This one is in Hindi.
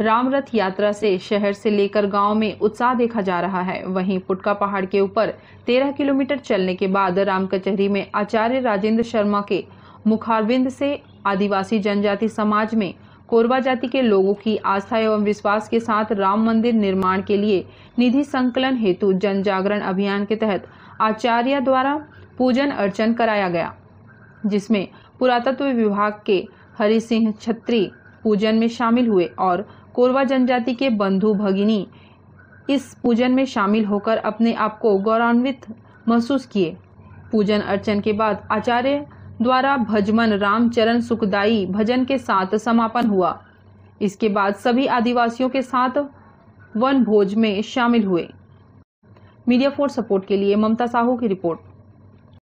रामरथ यात्रा से शहर से लेकर गांव में उत्साह देखा जा रहा है वहीं पुटका पहाड़ के ऊपर 13 किलोमीटर चलने के बाद राम कचहरी में आचार्य राजेंद्र शर्मा के मुखारविंद से आदिवासी जनजाति समाज में कोरबा जाति के लोगों की आस्था एवं विश्वास के साथ राम मंदिर निर्माण के लिए निधि संकलन हेतु जन जागरण अभियान के तहत आचार्य द्वारा पूजन अर्चन कराया गया जिसमें पुरातत्व विभाग के हरि सिंह छत्री पूजन में शामिल हुए और कोरवा जनजाति के बंधु भगिनी इस पूजन में शामिल होकर अपने आप को गौरवान्वित महसूस किए पूजन अर्चन के बाद आचार्य द्वारा भजमन रामचरण सुखदाई भजन के साथ समापन हुआ इसके बाद सभी आदिवासियों के साथ वन भोज में शामिल हुए मीडिया फोर सपोर्ट के लिए ममता साहू की रिपोर्ट